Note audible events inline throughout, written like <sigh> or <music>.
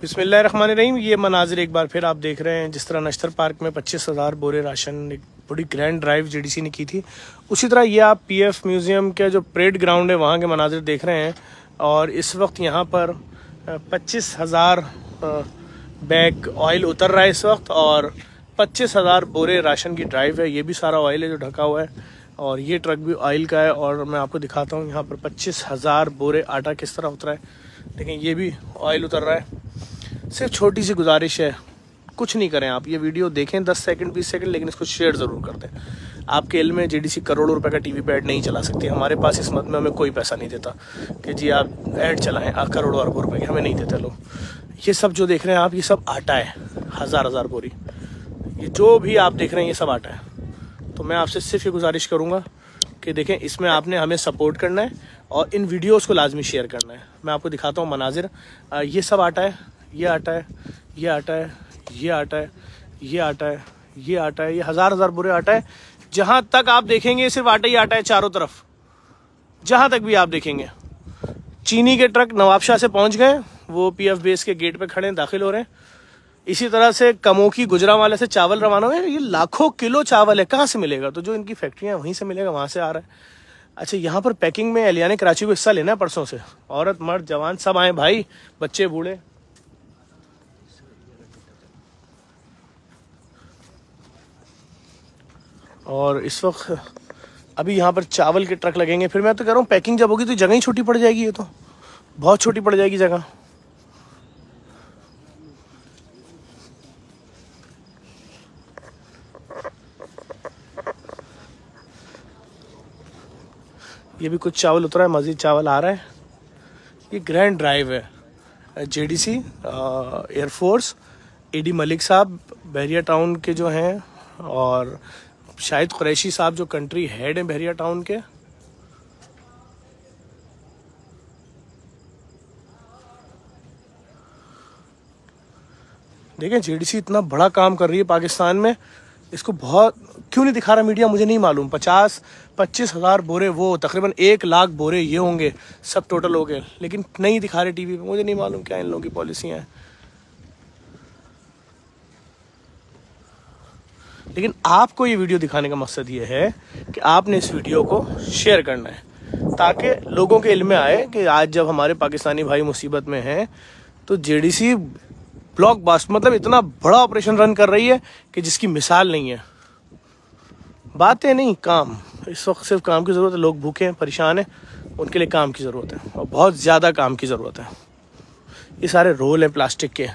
बिसमीम ये मनाजिर एक बार फिर आप देख रहे हैं जिस तरह नश्तर पार्क में पच्चीस हज़ार बोरे राशन एक बड़ी ग्रैंड ड्राइव सी ने की थी उसी तरह ये आप पीएफ म्यूज़ियम के जो परेड ग्राउंड है वहाँ के मनाजिर देख रहे हैं और इस वक्त यहाँ पर पच्चीस हज़ार बैग ऑयल उतर रहा है इस वक्त और पच्चीस हज़ार बोरे राशन की ड्राइव है ये भी सारा ऑयल है जो ढका हुआ है और ये ट्रक भी ऑयल का है और मैं आपको दिखाता हूँ यहाँ पर पच्चीस हज़ार बोरे आटा किस तरह उतरा है लेकिन ये भी ऑयल उतर रहा है सिर्फ छोटी सी गुजारिश है कुछ नहीं करें आप ये वीडियो देखें दस सेकंड बीस सेकंड लेकिन इसको शेयर ज़रूर कर दें आपके इल में जेडीसी करोड़ों रुपए का टीवी पे ऐड नहीं चला सकती हमारे पास इस मत में हमें कोई पैसा नहीं देता कि जी आप ऐड चलाएं करोड़ों अरबों रुपए के हमें नहीं देते लोग ये सब जो देख रहे हैं आप ये सब आटा है हज़ार हज़ार बोरी ये जो भी आप देख रहे हैं ये सब आटा है तो मैं आपसे सिर्फ ये गुजारिश करूँगा कि देखें इसमें आपने हमें सपोर्ट करना है और इन वीडियोज़ को लाजमी शेयर करना है मैं आपको दिखाता हूँ मनाजिर ये सब आटा है ये आटा है ये आटा है ये आटा है ये आटा है ये आटा है ये हज़ार हज़ार बुरे आटा है जहां तक आप देखेंगे सिर्फ आटा ही आटा है चारों तरफ जहां तक भी आप देखेंगे चीनी के ट्रक नवाबशाह से पहुंच गए वो पीएफ बेस के गेट पे खड़े दाखिल हो रहे हैं इसी तरह से कमोकी गुजरा वाले से चावल रवाना हुए ये लाखों किलो चावल है कहाँ से मिलेगा तो जो इनकी फैक्ट्रियाँ वहीं से मिलेगा वहाँ से आ रहा है अच्छा यहाँ पर पैकिंग में एलिया कराची को हिस्सा लेना है परसों से औरत मर्द जवान सब आए भाई बच्चे बूढ़े और इस वक्त अभी यहाँ पर चावल के ट्रक लगेंगे फिर मैं तो कह रहा हूँ पैकिंग जब होगी तो जगह ही छोटी पड़ जाएगी ये तो बहुत छोटी पड़ जाएगी जगह ये भी कुछ चावल उतरा है मज़ीद चावल आ रहा है ये ग्रैंड ड्राइव है जेडीसी एयरफोर्स एडी मलिक साहब बहरिया टाउन के जो हैं और शायद कुरैशी साहब जो कंट्री हेड है बहरिया टाउन के देखें जेडीसी इतना बड़ा काम कर रही है पाकिस्तान में इसको बहुत क्यों नहीं दिखा रहा मीडिया मुझे नहीं मालूम पचास पच्चीस हज़ार बोरे वो तकरीबन एक लाख बोरे ये होंगे सब टोटल हो गए लेकिन नहीं दिखा रहे टीवी पे मुझे नहीं मालूम क्या इन लोगों की पॉलिसियां हैं लेकिन आपको ये वीडियो दिखाने का मकसद ये है कि आपने इस वीडियो को शेयर करना है ताकि लोगों के इल में आए कि आज जब हमारे पाकिस्तानी भाई मुसीबत में हैं तो जे ब्लॉक बास्ट मतलब इतना बड़ा ऑपरेशन रन कर रही है कि जिसकी मिसाल नहीं है बातें नहीं काम इस वक्त सिर्फ काम की ज़रूरत है लोग भूखे हैं परेशान हैं उनके लिए काम की ज़रूरत है और बहुत ज़्यादा काम की ज़रूरत है ये सारे रोल हैं प्लास्टिक के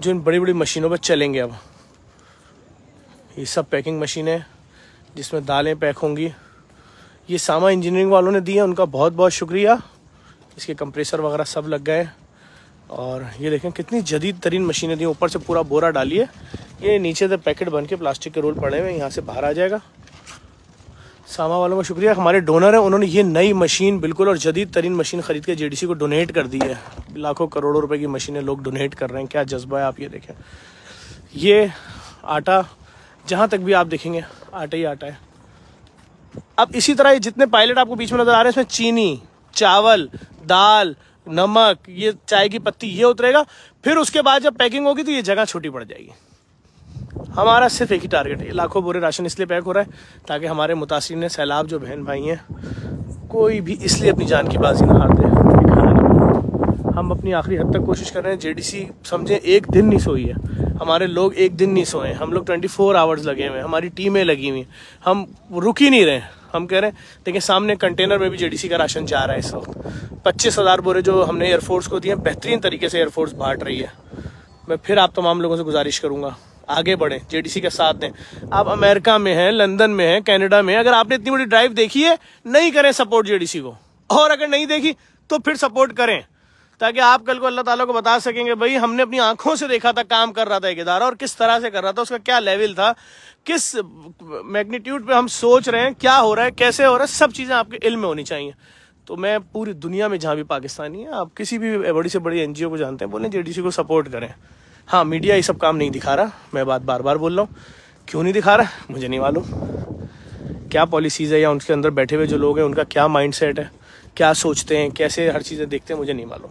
जो इन बड़ी बड़ी मशीनों पर चलेंगे अब ये सब पैकिंग मशीन है जिसमें दालें पैक होंगी ये सामा इंजीनियरिंग वालों ने दी है उनका बहुत बहुत शुक्रिया इसके कंप्रेसर वगैरह सब लग गए और ये देखें कितनी जदीद तरीन मशीनें दी ऊपर से पूरा बोरा डालिए ये नीचे से पैकेट बन के प्लास्टिक के रोल पड़े हुए यहाँ से बाहर आ जाएगा सामा वालों का शुक्रिया हमारे डोनर हैं उन्होंने ये नई मशीन बिल्कुल और जदीद तरीन मशीन ख़रीद के जेडीसी को डोनेट कर दी है लाखों करोड़ों रुपए की मशीनें लोग डोनेट कर रहे हैं क्या जज्बा है आप ये देखें ये आटा जहाँ तक भी आप देखेंगे आटा ही आटा है अब इसी तरह ये जितने पायलट आपको बीच में नज़र आ रहे हैं इसमें चीनी चावल दाल नमक ये चाय की पत्ती ये उतरेगा फिर उसके बाद जब पैकिंग होगी तो ये जगह छोटी पड़ जाएगी हमारा सिर्फ एक ही टारगेट है लाखों बोरे राशन इसलिए पैक हो रहा है ताकि हमारे मुतासर ने सैलाब जो बहन भाई हैं कोई भी इसलिए अपनी जान की बाजी ना हारते हम अपनी आखिरी हद तक कोशिश कर रहे हैं जेडीसी समझे एक दिन नहीं सोई है हमारे लोग एक दिन नहीं सोए हम लोग ट्वेंटी फोर आवर्स लगे हुए हैं हमारी टीमें लगी हुई हम रुक ही नहीं रहे हम कह रहे हैं देखिए सामने कंटेनर में भी जेडीसी का राशन जा रहा है इस वक्त पच्चीस हज़ार बोरे जो हमने एयरफोर्स को दिए बेहतरीन तरीके से एयरफोर्स बांट रही है मैं फिर आप तमाम लोगों से गुजारिश करूँगा आगे बढ़ें जेडीसी का साथ दें आप अमेरिका में हैं लंदन में हैं कैनेडा में अगर आपने इतनी बड़ी ड्राइव देखी है नहीं करें सपोर्ट जे को और अगर नहीं देखी तो फिर सपोर्ट करें ताकि आप कल को अल्लाह ताला को बता सकेंगे भाई हमने अपनी आंखों से देखा था काम कर रहा था एक इदारा और किस तरह से कर रहा था उसका क्या लेवल था किस मैग्नीट्यूड पे हम सोच रहे हैं क्या हो रहा है कैसे हो रहा है सब चीज़ें आपके इल्म में होनी चाहिए तो मैं पूरी दुनिया में जहां भी पाकिस्तानी है आप किसी भी बड़ी से बड़ी एन को जानते हैं बोले जे को सपोर्ट करें हाँ मीडिया ये सब काम नहीं दिखा रहा मैं बात बार बार बोल रहा हूँ क्यों नहीं दिखा रहा मुझे नहीं मालूम क्या पॉलिसीज़ है या उनके अंदर बैठे हुए जो लोग हैं उनका क्या माइंड सेट है क्या सोचते हैं कैसे हर चीज़ें देखते हैं मुझे नहीं मालूम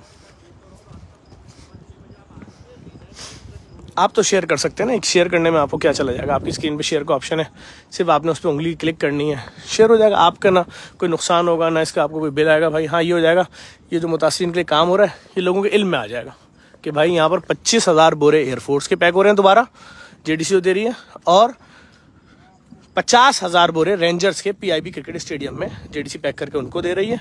आप तो शेयर कर सकते हैं ना एक शेयर करने में आपको क्या चला जाएगा आपकी स्क्रीन पे शेयर का ऑप्शन है सिर्फ आपने उस पर उंगली क्लिक करनी है शेयर हो जाएगा आपका ना कोई नुकसान होगा ना इसका आपको कोई बिल आएगा भाई हाँ ये हो जाएगा ये जो मुतासरीन के लिए काम हो रहा है ये लोगों के इल्म में आ जाएगा कि भाई यहाँ पर पच्चीस हज़ार बोरे एयरफोर्स के पैक हो रहे हैं दोबारा जे डी सी दे रही है और पचास हजार बोरे रेंजर्स के पीआईबी क्रिकेट स्टेडियम में जेडीसी पैक करके उनको दे रही है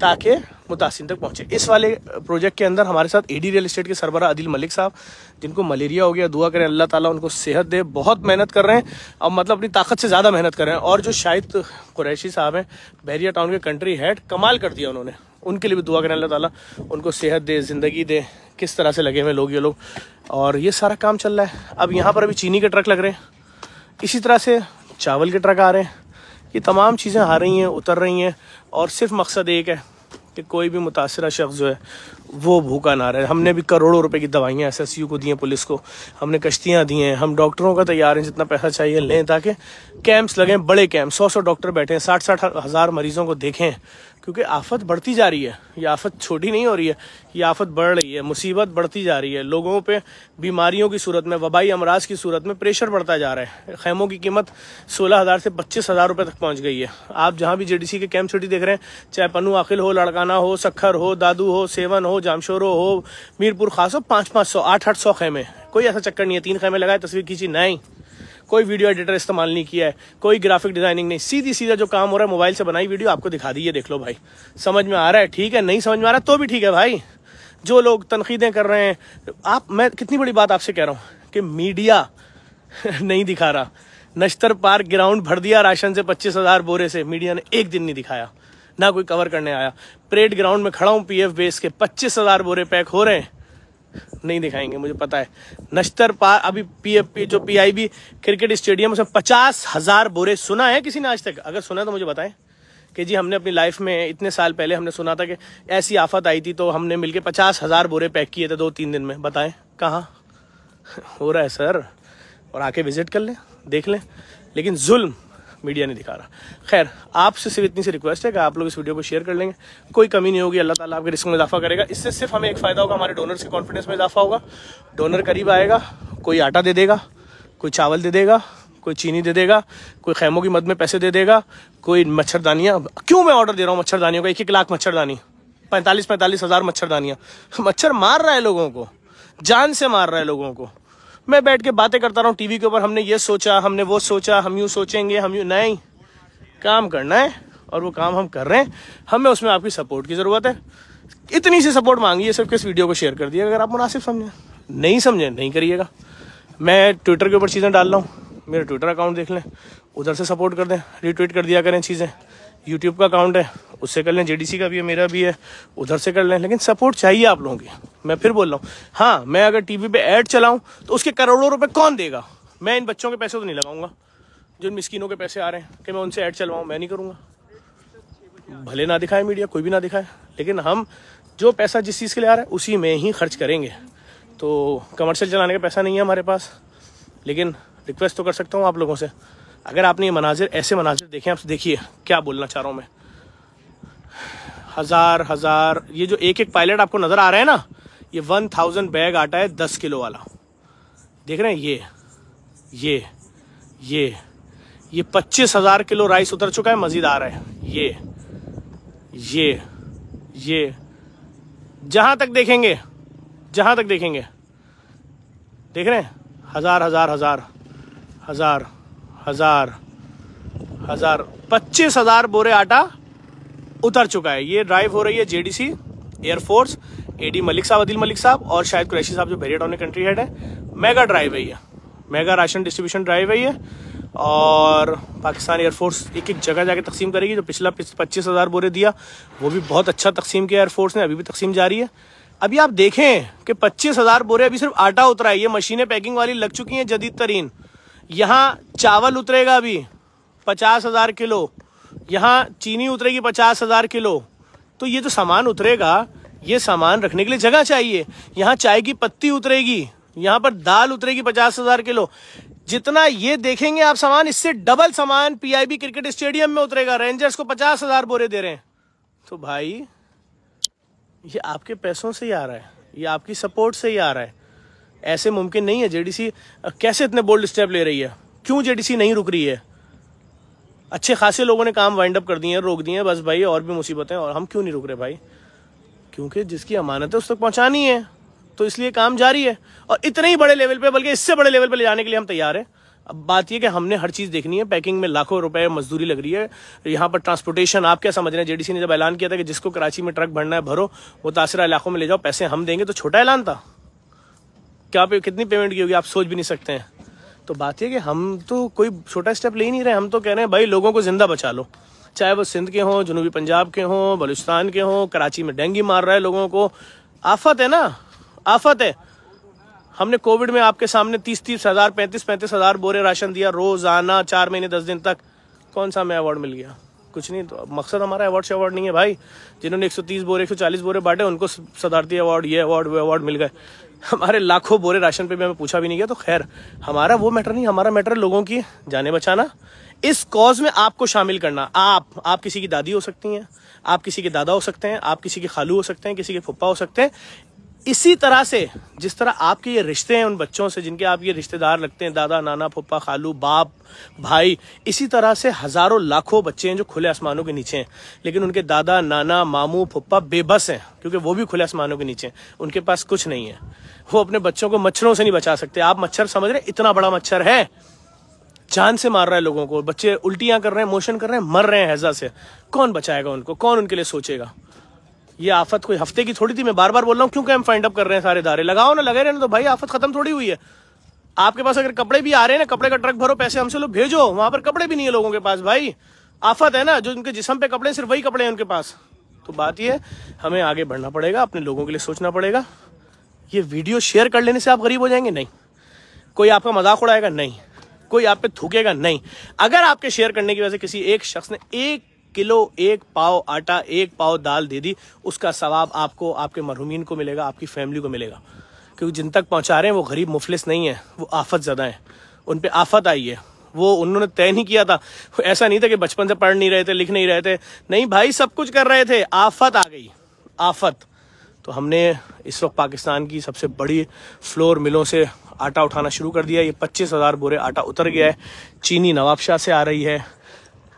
ताकि मुतासिन तक पहुंचे इस वाले प्रोजेक्ट के अंदर हमारे साथ एडी रियल इस्टेट के सरबरा अदिल मलिक साहब जिनको मलेरिया हो गया दुआ करें अल्लाह ताला उनको सेहत दे बहुत मेहनत कर रहे हैं और मतलब अपनी ताकत से ज़्यादा मेहनत कर रहे हैं और जो शाहिद कुरैशी साहब हैं बहरिया टाउन के कंट्री हेड कमाल कर दिया उन्होंने उनके लिए भी दुआ करें अल्लाह ताला उनको सेहत दे ज़िंदगी दे किस तरह से लगे हुए लोग ये लोग और ये सारा काम चल रहा है अब यहाँ पर अभी चीनी के ट्रक लग रहे हैं इसी तरह से चावल के ट्रक आ रहे हैं ये तमाम चीज़ें आ रही हैं उतर रही हैं और सिर्फ मकसद एक है कि कोई भी मुतासर शख्स जो है वो भूखा ना रहे हमने भी करोड़ों रुपए की दवाइयाँ एस को दी हैं पुलिस को हमने कश्तियाँ दी हैं हम डॉक्टरों का तैयार हैं जितना पैसा चाहिए लें ताकि कैंप्स लगें बड़े कैंप सौ सौ डॉक्टर बैठे हैं साठ साठ हज़ार मरीजों को देखें क्योंकि आफत बढ़ती जा रही है ये आफत छोटी नहीं हो रही है ये आफत बढ़ रही है मुसीबत बढ़ती जा रही है लोगों पर बीमारियों की सूरत में वबाई अमराज की सूरत में प्रेशर बढ़ता जा रहा है खैमों की कीमत सोलह हज़ार से पच्चीस हज़ार रुपये तक पहुँच गई है आप जहाँ भी सी के कैंप छोटी देख रहे हैं चाहे पनू आखिल हो लड़काना हो सखर हो दादू हो सेवन हो हो जामशोरो हो मीरपुर खास हो पाँच पाँच सौ आठ आठ सौ खेमे कोई ऐसा चक्कर नहीं है तीन खेमे लगाए तस्वीर खींची नहीं कोई वीडियो एडिटर इस्तेमाल नहीं किया है कोई ग्राफिक डिजाइनिंग नहीं सीधी सीधा जो काम हो रहा है मोबाइल से बनाई वीडियो आपको दिखा दी है देख लो भाई समझ में आ रहा है ठीक है नहीं समझ में आ रहा तो भी ठीक है भाई जो लोग तनखीदें कर रहे हैं आप मैं कितनी बड़ी बात आपसे कह रहा हूँ कि मीडिया <laughs> नहीं दिखा रहा नश्तर पार्क ग्राउंड भर दिया राशन से पच्चीस हजार बोरे से मीडिया ने एक दिन नहीं दिखाया ना कोई कवर करने आया परेड ग्राउंड में खड़ा हूँ पीएफ बेस के पच्चीस हजार बोरे पैक हो रहे हैं नहीं दिखाएंगे मुझे पता है नश्तर पार अभी पी जो पीआईबी क्रिकेट स्टेडियम उसमें पचास हजार बोरे सुना है किसी ने आज तक अगर सुना तो मुझे बताएं कि जी हमने अपनी लाइफ में इतने साल पहले हमने सुना था कि ऐसी आफत आई थी तो हमने मिलकर पचास हजार बोरे पैक किए थे दो तीन दिन में बताएं कहाँ <laughs> हो रहा है सर और आके विजिट कर लें देख लें लेकिन जुल्म मीडिया नहीं दिखा रहा खैर आपसे सिर्फ इतनी सी रिक्वेस्ट है कि आप लोग इस वीडियो को शेयर कर लेंगे कोई कमी नहीं होगी अल्लाह ताला आपके रिस्क में इजाफा करेगा इससे सिर्फ हमें एक फ़ायदा होगा हमारे डोनर्स के कॉन्फिडेंस में इजाफा होगा डोनर करीब आएगा कोई आटा दे देगा कोई चावल दे देगा कोई चीनी दे देगा कोई खैमों की मद में पैसे दे देगा कोई मच्छरदानियाँ क्यों मैं ऑर्डर दे रहा हूँ मच्छरदानियों का एक एक लाख मच्छरदानी पैंतालीस पैंतालीस हज़ार मच्छरदानियाँ मच्छर मार रहा है लोगों को जान से मार रहा है लोगों को मैं बैठ के बातें करता रहा हूँ टीवी के ऊपर हमने ये सोचा हमने वो सोचा हम यूँ सोचेंगे हम यूँ नहीं काम करना है और वो काम हम कर रहे हैं हमें उसमें आपकी सपोर्ट की ज़रूरत है इतनी सी सपोर्ट मांगी है सिर्फ किस वीडियो को शेयर कर दिया अगर आप मुनासिब समझें नहीं समझें नहीं करिएगा मैं ट्विटर के ऊपर चीज़ें डाल रहा हूँ मेरा ट्विटर अकाउंट देख लें उधर से सपोर्ट कर दें रिट्वीट कर दिया करें चीज़ें यूट्यूब का अकाउंट है उससे कर लें जेडीसी का भी है मेरा भी है उधर से कर लें लेकिन सपोर्ट चाहिए आप लोगों की मैं फिर बोल रहा हूँ हाँ मैं अगर टीवी पे ऐड चलाऊँ तो उसके करोड़ों रुपए कौन देगा मैं इन बच्चों के पैसे तो नहीं लगाऊंगा जो मिस्किनों के पैसे आ रहे हैं कि मैं उनसे ऐड चलवाऊँ मैं नहीं करूँगा भले ना दिखाए मीडिया कोई भी ना दिखाए लेकिन हम जो पैसा जिस चीज़ के लिए आ रहा है उसी में ही खर्च करेंगे तो कमर्शियल चलाने का पैसा नहीं है हमारे पास लेकिन रिक्वेस्ट तो कर सकता हूँ आप लोगों से अगर आपने ये मनाजिर ऐसे मनाजिर देखे आप देखिए क्या बोलना चाह रहा हूँ मैं हज़ार हज़ार ये जो एक एक पायलट आपको नज़र आ रहा है ना ये वन थाउजेंड बैग आटा है दस किलो वाला देख रहे हैं ये ये ये ये पच्चीस हज़ार किलो राइस उतर चुका है मज़ीद आ रहा है ये ये ये जहां तक देखेंगे जहां तक देखेंगे देख रहे हैं हज़ार हज़ार हज़ार हज़ार हज़ार हज़ार पच्चीस हज़ार बोरे आटा उतर चुका है ये ड्राइव हो रही है जेडीसी एयरफोर्स एडी मलिक साहब अदिल मलिक साहब और शायद कुरैशी साहब जो बेरिया टाउन कंट्री हेड है मेगा ड्राइव है ये मेगा राशन डिस्ट्रीब्यूशन ड्राइव है ये और पाकिस्तान एयरफोर्स एक एक जगह जाके तकसीम करेगी जो पिछला पच्चीस हज़ार बोरे दिया वो भी बहुत अच्छा तकसीम किया एयरफोर्स ने अभी भी तकसीम जारी है अभी आप देखें कि पच्चीस हज़ार बोरे अभी सिर्फ आटा उतरा है ये मशीनें पैकिंग वाली लग चुकी हैं जदीद तरीन यहाँ चावल उतरेगा अभी पचास हज़ार किलो यहाँ चीनी उतरेगी पचास हज़ार किलो तो ये जो सामान उतरेगा ये सामान रखने के लिए जगह चाहिए यहाँ चाय की पत्ती उतरेगी यहाँ पर दाल उतरेगी पचास हज़ार किलो जितना ये देखेंगे आप सामान इससे डबल सामान पीआईबी क्रिकेट स्टेडियम में उतरेगा रेंजर्स को पचास हज़ार बोरे दे रहे हैं तो भाई ये आपके पैसों से ही आ रहा है ये आपकी सपोर्ट से ही आ रहा है ऐसे मुमकिन नहीं है जेडीसी कैसे इतने बोल्ड स्टेप ले रही है क्यों जेडीसी नहीं रुक रही है अच्छे खासे लोगों ने काम वाइंड अप कर दिए हैं रोक दिए हैं बस भाई और भी मुसीबतें और हम क्यों नहीं रुक रहे भाई क्योंकि जिसकी अमानत है उस तक पहुंचानी है तो इसलिए काम जारी है और इतने ही बड़े लेवल पे बल्कि इससे बड़े लेवल पे ले जाने के लिए हम तैयार हैं अब बात यह कि हमने हर चीज़ देखनी है पैकिंग में लाखों रुपए मजदूरी लग रही है यहाँ पर ट्रांसपोर्टेशन आप क्या समझ रहे हैं जेडीसी ने जब ऐलान किया था कि जिसको कराची में ट्रक भरना है भरो वो तासरा तो इलाकों में ले जाओ पैसे हम देंगे तो छोटा ऐलान था क्या पे कितनी पेमेंट की होगी आप सोच भी नहीं सकते हैं तो बात यह कि हम तो कोई छोटा स्टेप ले ही नहीं रहे हम तो कह रहे हैं भाई लोगों को ज़िंदा बचा लो चाहे वो सिंध के हों जनूबी पंजाब के हों बलुस्तान के हों कराची में डेंगी मार रहा है लोगों को आफत है ना आफत है हमने कोविड में आपके सामने तीस तीस हजार पैंतीस पैंतीस हजार बोरे राशन दिया रोजाना चार महीने दस दिन तक कौन सा हमें अवार्ड मिल गया कुछ नहीं तो मकसद हमारा अवार्ड से अवार्ड नहीं है भाई जिन्होंने 130 बोरे 140 बोरे बांटे उनको सदारती अवार्ड ये अवार्ड वो अवार्ड मिल गए हमारे लाखों बोरे राशन पे भी हमें पूछा भी नहीं गया तो खैर हमारा वो मैटर नहीं हमारा मैटर लोगों की जाने बचाना इस कॉज में आपको शामिल करना आप आप किसी की दादी हो सकती हैं आप किसी के दादा हो सकते हैं आप किसी के खालू हो सकते हैं किसी के फुप्पा हो सकते हैं इसी तरह से जिस तरह आपके ये रिश्ते हैं उन बच्चों से जिनके आप ये रिश्तेदार लगते हैं दादा नाना पप्पा खालू बाप भाई इसी तरह से हज़ारों लाखों बच्चे हैं जो खुले आसमानों के नीचे हैं लेकिन उनके दादा नाना मामू पप्पा बेबस हैं क्योंकि वो भी खुले आसमानों के नीचे हैं उनके पास कुछ नहीं है वो अपने बच्चों को मच्छरों से नहीं बचा सकते आप मच्छर समझ रहे इतना बड़ा मच्छर है जान से मार रहा है लोगों को बच्चे उल्टियां कर रहे हैं मोशन कर रहे हैं मर रहे हैं हैजा से कौन बचाएगा उनको कौन उनके लिए सोचेगा ये आफत कोई हफ्ते की थोड़ी थी मैं बार बार बोल रहा हूँ क्यों हम फाइंड अप कर रहे हैं सारे दारे लगाओ ना लगे रहे ना तो भाई आफत खत्म थोड़ी हुई है आपके पास अगर कपड़े भी आ रहे हैं ना कपड़े का ट्रक भरो पैसे हमसे लोग भेजो वहां पर कपड़े भी नहीं है लोगों के पास भाई आफत है ना जो उनके जिसम पे कपड़े सिर्फ वही कपड़े हैं उनके पास तो बात यह हमें आगे बढ़ना पड़ेगा अपने लोगों के लिए सोचना पड़ेगा ये वीडियो शेयर कर लेने से आप गरीब हो जाएंगे नहीं कोई आपका मजाक उड़ाएगा नहीं कोई आप पे थूकेगा नहीं अगर आपके शेयर करने की वजह से किसी एक शख्स ने एक किलो एक पाव आटा एक पाव दाल दे दी उसका सवाब आपको आपके मरहूमिन को मिलेगा आपकी फैमिली को मिलेगा क्योंकि जिन तक पहुंचा रहे हैं वो गरीब मुफलिस नहीं है वो आफत ज़्यादा हैं उन पर आफत आई है वो उन्होंने तय नहीं किया था ऐसा नहीं था कि बचपन से पढ़ नहीं रहे थे लिख नहीं रहे थे नहीं भाई सब कुछ कर रहे थे आफत आ गई आफत तो हमने इस वक्त पाकिस्तान की सबसे बड़ी फ्लोर मिलों से आटा उठाना शुरू कर दिया ये पच्चीस हज़ार बोरे आटा उतर गया है चीनी नवाबशाह से आ रही है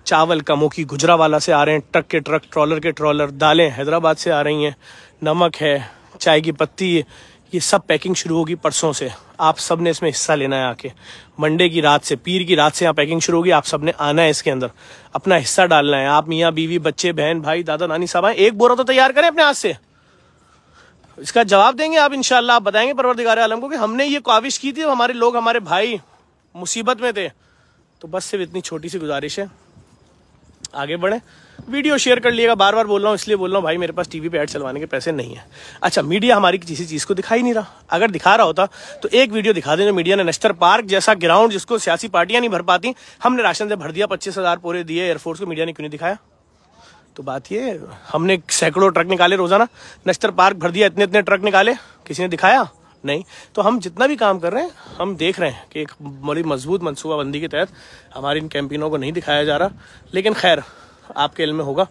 चावल गुजरा गुजरावाला से आ रहे हैं ट्रक के ट्रक ट्रॉलर के ट्रॉलर दालें हैदराबाद से आ रही हैं नमक है चाय की पत्ती है ये सब पैकिंग शुरू होगी परसों से आप सब ने इसमें हिस्सा लेना है आके मंडे की रात से पीर की रात से यहाँ पैकिंग शुरू होगी आप सब ने आना है इसके अंदर अपना हिस्सा डालना है आप मियाँ बीवी बच्चे बहन भाई दादा नानी साहब एक बोरा तो तैयार करें अपने हाथ से इसका जवाब देंगे आप इनशाला आप बताएंगे परवरदिगार आलम को कि हमने ये काविश की थी हमारे लोग हमारे भाई मुसीबत में थे तो बस सिर्फ इतनी छोटी सी गुजारिश है आगे बढ़े वीडियो शेयर कर लिएगा बार बार बोल रहा हूँ इसलिए बोल रहा हूँ भाई मेरे पास टीवी पे ऐड चलवाने के पैसे नहीं है अच्छा मीडिया हमारी किसी चीज़ को दिखाई नहीं रहा अगर दिखा रहा होता तो एक वीडियो दिखा देना मीडिया ने नश्तर पार्क जैसा ग्राउंड जिसको सियासी पार्टियां नहीं भर पाती हमने राशन से भर दिया पच्चीस हज़ार पूरे दिए एयरफोर्स को मीडिया ने क्यों नहीं दिखाया तो बात ये हमने सैकड़ों ट्रक निकाले रोजाना नश्तर पार्क भर दिया इतने इतने ट्रक निकाले किसी ने दिखाया नहीं तो हम जितना भी काम कर रहे हैं हम देख रहे हैं कि एक बड़ी मजबूत मनसूबाबंदी के तहत हमारी इन कैंपिनों को नहीं दिखाया जा रहा लेकिन खैर आपके इल में होगा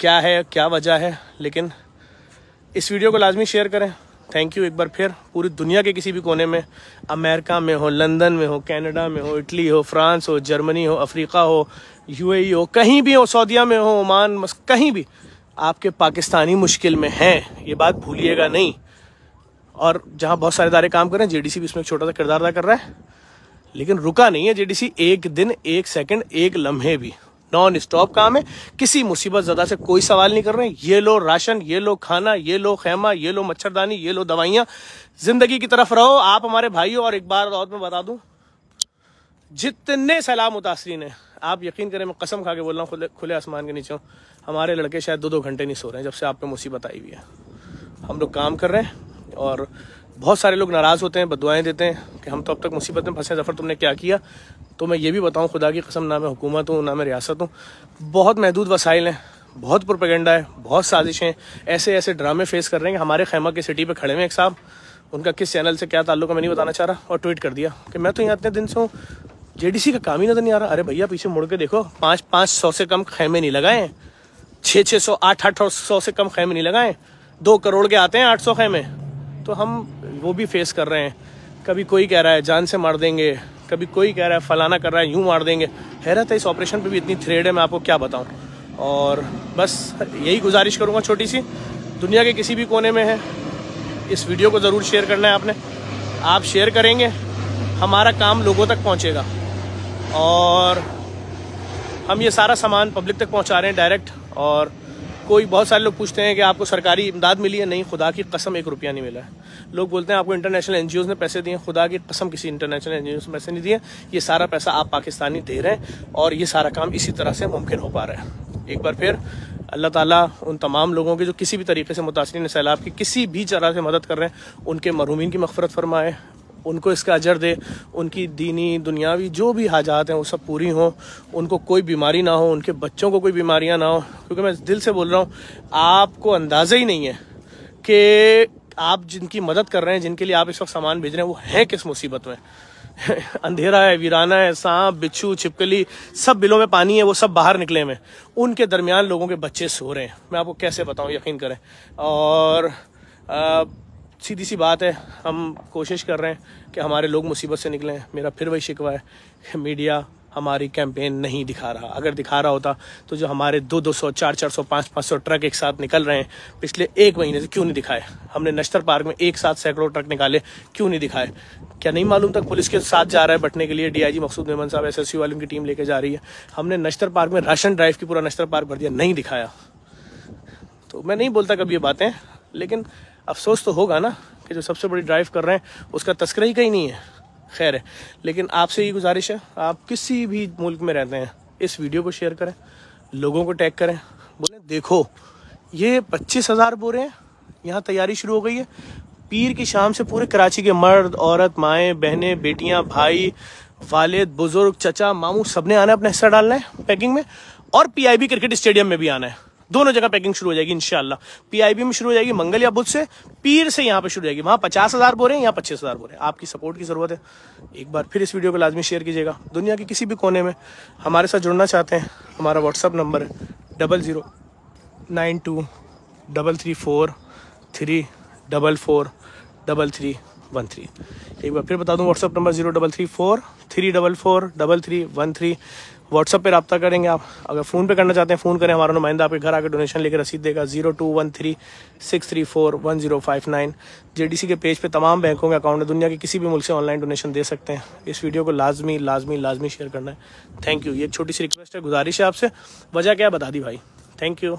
क्या है क्या वजह है लेकिन इस वीडियो को लाजमी शेयर करें थैंक यू एक बार फिर पूरी दुनिया के किसी भी कोने में अमेरिका में हो लंदन में हो कनाडा में हो इटली हो फ्रांस हो जर्मनी हो अफ्रीका हो यूएई हो कहीं भी हो सऊदिया में हो ओमान कहीं भी आपके पाकिस्तानी मुश्किल में हैं ये बात भूलिएगा नहीं और जहाँ बहुत सारे इदारे काम कर रहे हैं जेडीसी भी इसमें एक छोटा सा किरदार अदा कर रहा है लेकिन रुका नहीं है जेडीसी एक दिन एक सेकंड एक लम्हे भी नॉन स्टॉप काम है किसी मुसीबत ज़्यादा से कोई सवाल नहीं कर रहे हैं ये लो राशन ये लो खाना ये लो खेमा ये लो मच्छरदानी ये लो दवाइयाँ जिंदगी की तरफ रहो आप हमारे भाई और एक बार और मैं बता दूँ जितने सैलाब मुतासरीन है आप यकीन करें मैं कसम खा के बोल रहा हूँ खुले खुले आसमान के नीचे हूँ हमारे लड़के शायद दो दो घंटे नहीं सो रहे हैं जब से आप पे मुसीबत आई हुई है हम लोग काम कर रहे हैं और बहुत सारे लोग नाराज़ होते हैं बदुआएँ देते हैं कि हम तो अब तक मुसीबत में फंसे जफ़र तुमने क्या किया तो मैं ये भी बताऊँ खुदा की कसम ना मैं हुकूमत हूँ ना मैं रियासत हूँ बहुत महदूद वसाइल हैं बहुत प्रोपेगेंडा है बहुत साजिशें ऐसे ऐसे ड्रामे फेस कर रहे हैं हमारे खैमा की सिटी पर खड़े हुए एक साहब उनका किस चैनल से क्या ताल्लुक है मैं नहीं बताना चाह रहा और ट्वीट कर दिया कि मैं तो यहाँ इतने दिन से हूँ जेडीसी का काम ही नजर नहीं आ रहा अरे भैया पीछे मुड़ के देखो पाँच पाँच सौ से कम खेमे नहीं लगाए छः छः सौ आठ आठ सौ से कम खेमे नहीं लगाए दो करोड़ के आते हैं आठ सौ खेमे तो हम वो भी फेस कर रहे हैं कभी कोई कह रहा है जान से मार देंगे कभी कोई कह रहा है फलाना कर रहा है यूँ मार देंगे हैरत है इस ऑपरेशन पे भी इतनी थ्रेड है मैं आपको क्या बताऊँ और बस यही गुजारिश करूँगा छोटी सी दुनिया के किसी भी कोने में है इस वीडियो को ज़रूर शेयर करना है आपने आप शेयर करेंगे हमारा काम लोगों तक पहुँचेगा और हम ये सारा सामान पब्लिक तक पहुँचा रहे हैं डायरेक्ट और कोई बहुत सारे लोग पूछते हैं कि आपको सरकारी इमदाद मिली है नहीं खुदा की कसम एक रुपया नहीं मिला है लोग बोलते हैं आपको इंटरनेशनल एन ने पैसे दिए खुदा की कसम किसी इंटरनेशनल एन ने पैसे नहीं दिए ये सारा पैसा आप पाकिस्तानी दे रहे हैं और ये सारा काम इसी तरह से मुमकिन हो पा रहा है एक बार फिर अल्लाह ताला उन तमाम लोगों के जो किसी भी तरीके से मुतासरी सैलाब की किसी भी तरह से मदद कर रहे हैं उनके मरूमिन की मफफरत फरमाए उनको इसका अजर दे उनकी दीनी दुनियावी जो भी हाजात हैं वो सब पूरी हों उनको कोई बीमारी ना हो उनके बच्चों को कोई बीमारियां ना हो क्योंकि मैं दिल से बोल रहा हूँ आपको अंदाज़ा ही नहीं है कि आप जिनकी मदद कर रहे हैं जिनके लिए आप इस वक्त सामान भेज रहे हैं वो हैं किस मुसीबत में <laughs> अंधेरा है वीराना है सांप बिच्छू छिपकली सब बिलों में पानी है वो सब बाहर निकले हुए उनके दरमियान लोगों के बच्चे सो रहे हैं मैं आपको कैसे बताऊं यकीन करें और आ, सीधी सी बात है हम कोशिश कर रहे हैं कि हमारे लोग मुसीबत से निकलें मेरा फिर वही शिकवा है कि मीडिया हमारी कैंपेन नहीं दिखा रहा अगर दिखा रहा होता तो जो हमारे दो दो सौ चार चार सौ पाँच पाँच सौ ट्रक एक साथ निकल रहे हैं पिछले एक महीने से क्यों नहीं दिखाए हमने नश्तर पार्क में एक साथ सैकड़ों ट्रक निकाले क्यों नहीं दिखाए क्या नहीं मालूम तक पुलिस के साथ जा रहा है बटने के लिए डीआईजी मकसूद मेमन साहब एस वालों की टीम लेके जा रही है हमने नश्तर पार्क में राशन ड्राइव की पूरा नश्तर पार्क भर दिया नहीं दिखाया तो मैं नहीं बोलता कभी ये बातें लेकिन अफसोस तो होगा ना कि जो सबसे बड़ी ड्राइव कर रहे हैं उसका तस्करा ही कहीं नहीं है खैर है लेकिन आपसे ये गुजारिश है आप किसी भी मुल्क में रहते हैं इस वीडियो को शेयर करें लोगों को टैग करें बोले देखो ये पच्चीस हज़ार बोरे हैं यहाँ तैयारी शुरू हो गई है पीर की शाम से पूरे कराची के मर्द औरत माएँ बहनें बेटियाँ भाई वालिद बुजुर्ग चचा मामू सबने आना है अपना हिस्सा डालना है पैकिंग में और पीआईबी क्रिकेट स्टेडियम में भी आना है दोनों जगह पैकिंग शुरू हो जाएगी इनशाला पीआईबी में शुरू हो जाएगी मंगल या बुद्ध से पीर से यहाँ पे शुरू हो जाएगी वहां पचास हजार बोरे हैं यहाँ पच्चीस हजार बोरे आपकी सपोर्ट की जरूरत है एक बार फिर इस वीडियो को लाजमी शेयर कीजिएगा दुनिया के किसी भी कोने में हमारे साथ जुड़ना चाहते हैं हमारा व्हाट्सअप नंबर है double zero nine two double three four three double four double three one three एक बार फिर बता दूँ WhatsApp number zero double three four three double four double three one three WhatsApp पे रब्ता करेंगे आप अगर फ़ोन पे करना चाहते हैं फ़ोन करें हमारा नुमाइंदा आपके घर आकर डोनेशन लेकर रसीद देगा zero two one three six three four one zero five nine J D C के पेज पे तमाम बैंकों के अकाउंट है दुनिया के किसी भी मुल्क से ऑनलाइन डोनेशन दे सकते हैं इस वीडियो को लाजमी लाजमी लाजमी शेयर करना है थैंक यू ये छोटी सी रिक्वेस्ट है गुजारिश है आपसे वजह क्या बता दी भाई थैंक यू